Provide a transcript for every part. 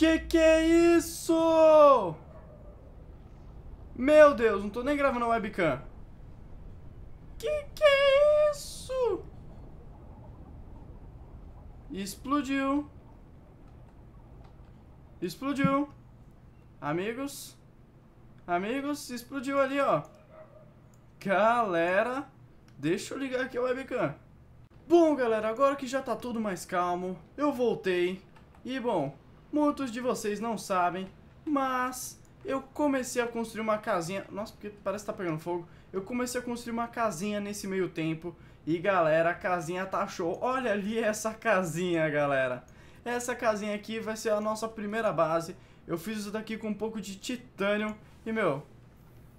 Que que é isso? Meu Deus, não tô nem gravando a webcam. Que que é isso? Explodiu. Explodiu. Amigos. Amigos, explodiu ali, ó. Galera, deixa eu ligar aqui a webcam. Bom, galera, agora que já tá tudo mais calmo, eu voltei. E, bom, Muitos de vocês não sabem, mas eu comecei a construir uma casinha. Nossa, porque parece que tá pegando fogo. Eu comecei a construir uma casinha nesse meio tempo. E galera, a casinha tá show. Olha ali essa casinha, galera. Essa casinha aqui vai ser a nossa primeira base. Eu fiz isso daqui com um pouco de titânio. E, meu,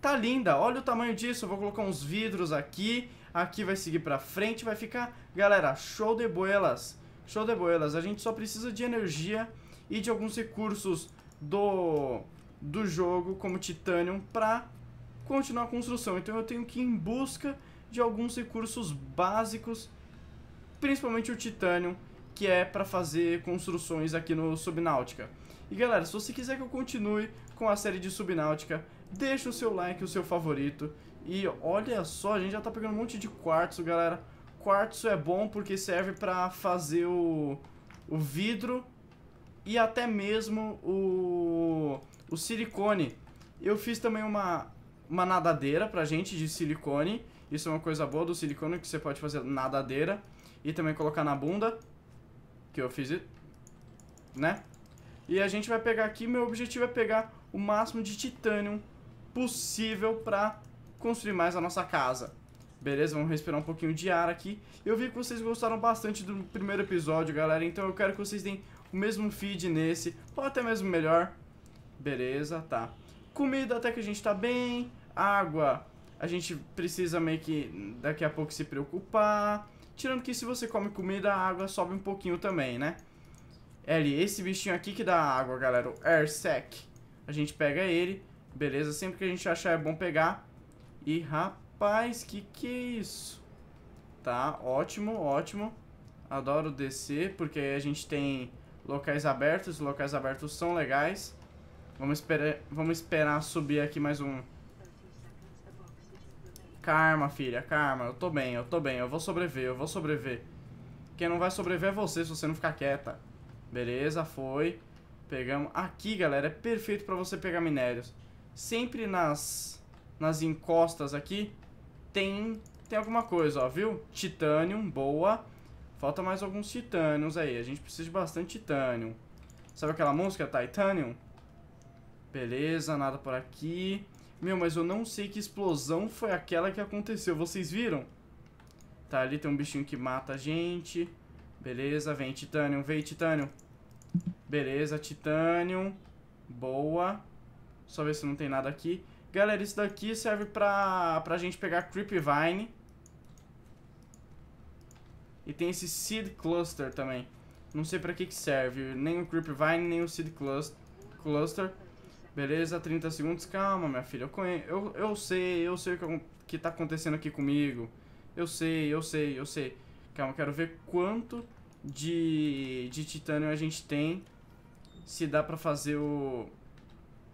tá linda. Olha o tamanho disso. Eu vou colocar uns vidros aqui. Aqui vai seguir pra frente. Vai ficar, galera, show de boelas. Show de boelas. A gente só precisa de energia e de alguns recursos do, do jogo, como Titanium, para continuar a construção. Então eu tenho que ir em busca de alguns recursos básicos, principalmente o Titanium, que é para fazer construções aqui no Subnáutica. E galera, se você quiser que eu continue com a série de Subnáutica, deixa o seu like, o seu favorito. E olha só, a gente já tá pegando um monte de quartzo, galera. Quartzo é bom porque serve pra fazer o, o vidro e até mesmo o, o silicone. Eu fiz também uma, uma nadadeira pra gente de silicone. Isso é uma coisa boa do silicone, que você pode fazer nadadeira. E também colocar na bunda, que eu fiz, né? E a gente vai pegar aqui, meu objetivo é pegar o máximo de titânio possível pra construir mais a nossa casa. Beleza? Vamos respirar um pouquinho de ar aqui. Eu vi que vocês gostaram bastante do primeiro episódio, galera. Então eu quero que vocês deem o mesmo feed nesse, ou até mesmo melhor. Beleza, tá. Comida até que a gente tá bem. Água, a gente precisa meio que daqui a pouco se preocupar. Tirando que se você come comida, a água sobe um pouquinho também, né? L, esse bichinho aqui que dá água, galera, o Airsec. A gente pega ele, beleza? Sempre que a gente achar é bom pegar. E, rapaz, que que é isso? Tá, ótimo, ótimo. Adoro descer, porque a gente tem Locais abertos, locais abertos são legais. Vamos esperar, vamos esperar subir aqui mais um. Karma, filha, karma. Eu tô bem, eu tô bem. Eu vou sobreviver, eu vou sobreviver. Quem não vai sobreviver é você, se você não ficar quieta. Beleza, foi. Pegamos. Aqui, galera, é perfeito pra você pegar minérios. Sempre nas, nas encostas aqui tem, tem alguma coisa, ó, viu? Titanium, boa. Falta mais alguns titânios aí. A gente precisa de bastante titânio. Sabe aquela música? Titanium? Beleza, nada por aqui. Meu, mas eu não sei que explosão foi aquela que aconteceu. Vocês viram? Tá, ali tem um bichinho que mata a gente. Beleza, vem titânio vem titânio, Beleza, titânio, Boa. Só ver se não tem nada aqui. Galera, isso daqui serve pra, pra gente pegar Creepvine. Vine e tem esse Seed Cluster também. Não sei pra que que serve. Nem o Creepvine, nem o Seed cluster, cluster. Beleza, 30 segundos. Calma, minha filha. Eu, eu, eu sei, eu sei o que, que tá acontecendo aqui comigo. Eu sei, eu sei, eu sei. Calma, quero ver quanto de, de titânio a gente tem. Se dá pra fazer o...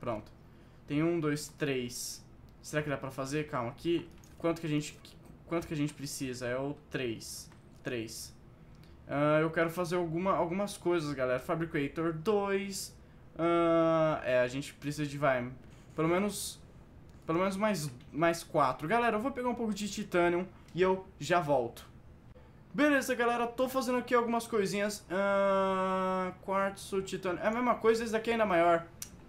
Pronto. Tem um, dois, três. Será que dá pra fazer? Calma, aqui. Quanto que a gente, quanto que a gente precisa? É o três. 3. Uh, ah, eu quero fazer alguma, algumas coisas, galera. Fabricator 2. Uh, ah, é, a gente precisa de, vai, pelo menos... Pelo menos mais, mais quatro. Galera, eu vou pegar um pouco de titânio e eu já volto. Beleza, galera, tô fazendo aqui algumas coisinhas. Uh, quartzo, titânio... É a mesma coisa, esse daqui é ainda maior.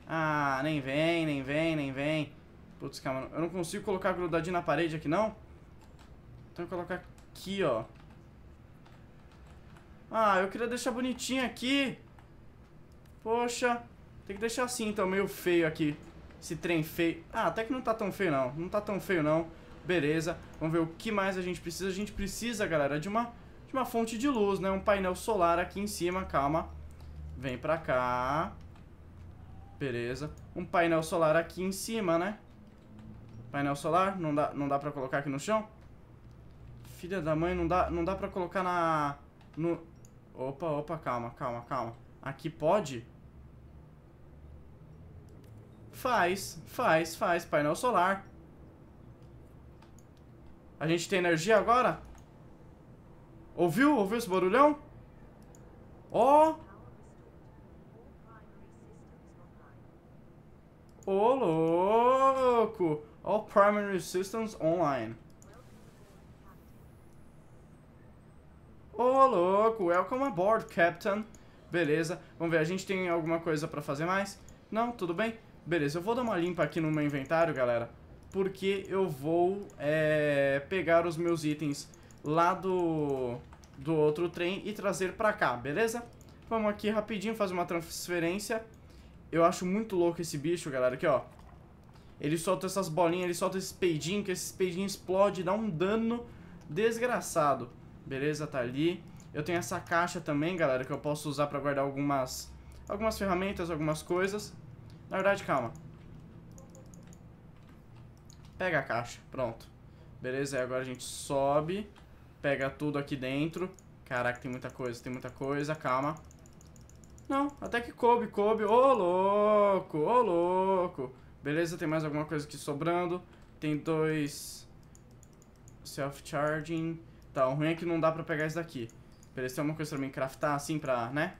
Ah, nem vem, nem vem, nem vem. Putz, calma, eu não consigo colocar grudadinho na parede aqui, não? Então eu vou colocar aqui, ó. Ah, eu queria deixar bonitinho aqui. Poxa. Tem que deixar assim, então, meio feio aqui. Esse trem feio. Ah, até que não tá tão feio, não. Não tá tão feio, não. Beleza. Vamos ver o que mais a gente precisa. A gente precisa, galera, de uma, de uma fonte de luz, né? Um painel solar aqui em cima. Calma. Vem pra cá. Beleza. Um painel solar aqui em cima, né? Painel solar. Não dá, não dá pra colocar aqui no chão? Filha da mãe, não dá, não dá pra colocar na... No, Opa, opa, calma, calma, calma. Aqui pode? Faz, faz, faz. Painel solar. A gente tem energia agora? Ouviu? Ouviu esse barulhão? Ó! Oh. Ô, oh, louco! All primary systems online. Ô, oh, louco, welcome aboard, Captain. Beleza, vamos ver, a gente tem alguma coisa pra fazer mais? Não, tudo bem? Beleza, eu vou dar uma limpa aqui no meu inventário, galera, porque eu vou é, pegar os meus itens lá do, do outro trem e trazer pra cá, beleza? Vamos aqui rapidinho fazer uma transferência. Eu acho muito louco esse bicho, galera, aqui, ó. Ele solta essas bolinhas, ele solta esse peidinho, que esse peidinho explode, dá um dano desgraçado. Beleza, tá ali. Eu tenho essa caixa também, galera, que eu posso usar pra guardar algumas, algumas ferramentas, algumas coisas. Na verdade, calma. Pega a caixa, pronto. Beleza, aí agora a gente sobe, pega tudo aqui dentro. Caraca, tem muita coisa, tem muita coisa, calma. Não, até que coube, coube. Ô, oh, louco, ô, oh, louco. Beleza, tem mais alguma coisa aqui sobrando. Tem dois self-charging. Tá, o ruim é que não dá pra pegar isso daqui. Peraí, tem é alguma coisa pra mim craftar, assim, pra, né?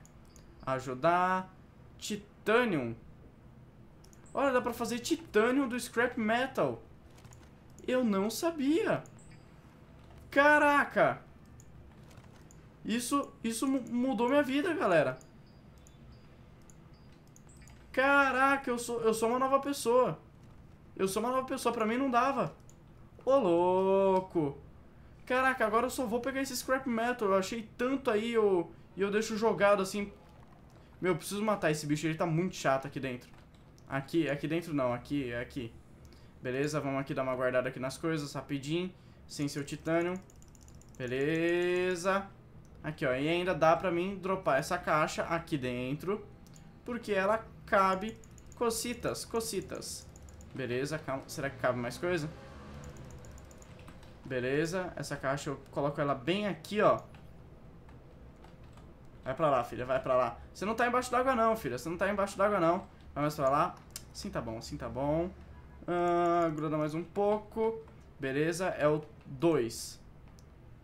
Ajudar. Titanium. Olha, dá pra fazer titânio do scrap metal. Eu não sabia. Caraca. Isso, isso mudou minha vida, galera. Caraca, eu sou, eu sou uma nova pessoa. Eu sou uma nova pessoa, pra mim não dava. Ô, louco. Caraca, agora eu só vou pegar esse scrap metal. Eu achei tanto aí eu, e eu deixo jogado assim. Meu, eu preciso matar esse bicho. Ele tá muito chato aqui dentro. Aqui, aqui dentro não. Aqui, aqui. Beleza, vamos aqui dar uma guardada aqui nas coisas rapidinho. Sem seu titânio. Beleza. Aqui, ó. E ainda dá pra mim dropar essa caixa aqui dentro. Porque ela cabe cocitas, cocitas. Beleza, calma. Será que cabe mais coisa? Beleza, essa caixa eu coloco ela bem aqui, ó. Vai pra lá, filha, vai pra lá. Você não tá embaixo d'água não, filha, você não tá embaixo d'água não. Vai mais pra lá. Sim, tá bom, assim tá bom. Ah, gruda mais um pouco. Beleza, é o 2.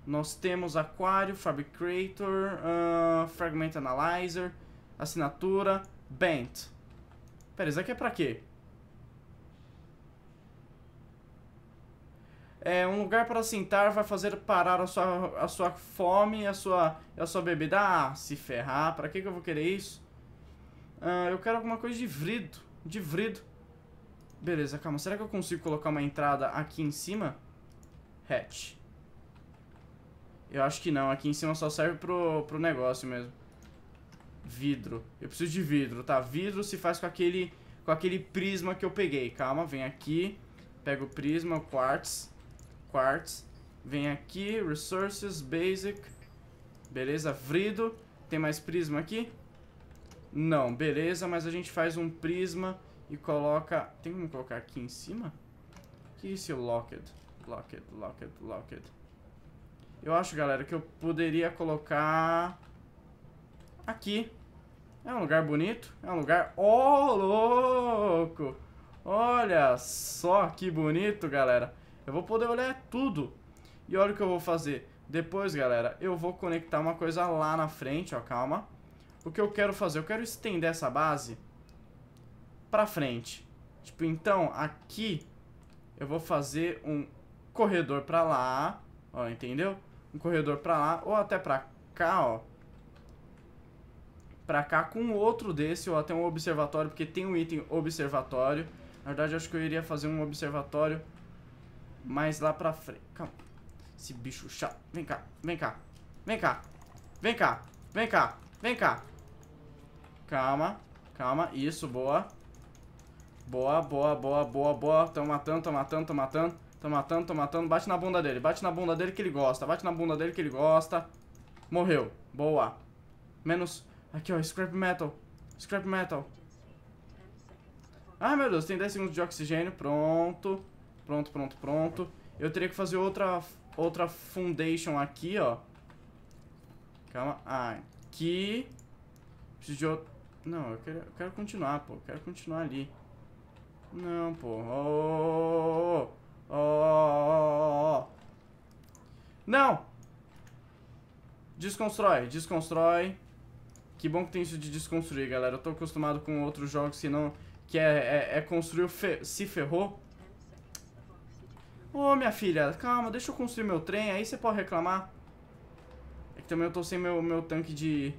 Nós temos Aquário, Fabricator, ah, Fragment Analyzer, Assinatura, Bent. Pera, isso aqui é pra quê? É, um lugar para sentar vai fazer parar a sua, a sua fome a sua, a sua bebida. Ah, se ferrar, pra que, que eu vou querer isso? Ah, eu quero alguma coisa de vrido. De vrido. Beleza, calma. Será que eu consigo colocar uma entrada aqui em cima? Hatch. Eu acho que não. Aqui em cima só serve pro, pro negócio mesmo. Vidro. Eu preciso de vidro, tá? Vidro se faz com aquele, com aquele prisma que eu peguei. Calma, vem aqui. Pega o prisma, o quartz parts. Vem aqui, resources, basic. Beleza, vrido. Tem mais prisma aqui? Não, beleza, mas a gente faz um prisma e coloca... Tem como colocar aqui em cima? O que é esse locked? Locked, locked, locked. Eu acho, galera, que eu poderia colocar... Aqui. É um lugar bonito. É um lugar... Ô, oh, louco! Olha só que bonito, galera. Eu vou poder olhar tudo. E olha o que eu vou fazer. Depois, galera, eu vou conectar uma coisa lá na frente, ó, calma. O que eu quero fazer? Eu quero estender essa base pra frente. Tipo, então, aqui eu vou fazer um corredor pra lá, ó, entendeu? Um corredor pra lá ou até pra cá, ó. Pra cá com outro desse ou até um observatório, porque tem um item observatório. Na verdade, acho que eu iria fazer um observatório mais lá pra frente. Calma. Esse bicho chato. Vem cá, vem cá, vem cá, vem cá, vem cá, vem cá. Calma, calma. Isso, boa. Boa, boa, boa, boa, boa. Tô matando, tô matando, tô matando. Tô matando, tô matando. Bate na bunda dele, bate na bunda dele que ele gosta. Bate na bunda dele que ele gosta. Morreu. Boa. Menos... Aqui, ó. Scrap metal. Scrap metal. Ai, ah, meu Deus. Tem 10 segundos de oxigênio. Pronto. Pronto, pronto, pronto. Eu teria que fazer outra, outra foundation aqui, ó. Calma. Aqui. Preciso de outro... Não, eu quero, eu quero continuar, pô. Eu quero continuar ali. Não, pô. Oh, oh, oh, oh. Não! Desconstrói, desconstrói. Que bom que tem isso de desconstruir, galera. Eu tô acostumado com outros jogos que não... Que é, é, é construir... Fe, se ferrou. Ô, minha filha, calma, deixa eu construir meu trem, aí você pode reclamar. É que também eu tô sem meu, meu tanque de...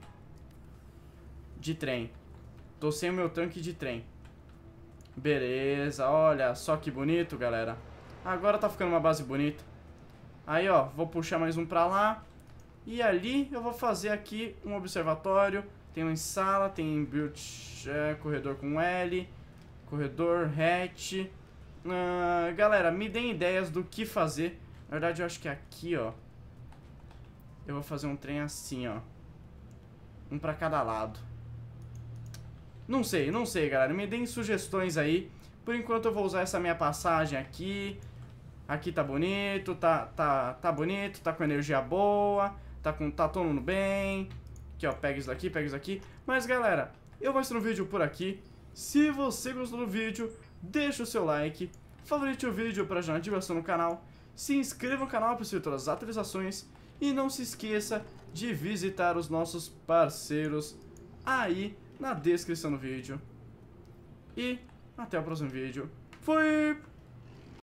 De trem. Tô sem o meu tanque de trem. Beleza, olha só que bonito, galera. Agora tá ficando uma base bonita. Aí, ó, vou puxar mais um pra lá. E ali eu vou fazer aqui um observatório. Tem um em sala, tem build, é, corredor com L, corredor, hatch... Uh, galera, me deem ideias do que fazer. Na verdade, eu acho que é aqui, ó. Eu vou fazer um trem assim, ó. Um pra cada lado. Não sei, não sei, galera. Me deem sugestões aí. Por enquanto eu vou usar essa minha passagem aqui. Aqui tá bonito, tá, tá, tá bonito, tá com energia boa, tá, com, tá todo mundo bem. Aqui, ó, pega isso daqui, pega isso daqui. Mas, galera, eu vou encerrar o vídeo por aqui. Se você gostou do vídeo, deixa o seu like, favorite o vídeo para gerar diversão no canal, se inscreva no canal para receber todas as atualizações e não se esqueça de visitar os nossos parceiros aí na descrição do vídeo. E até o próximo vídeo. Fui!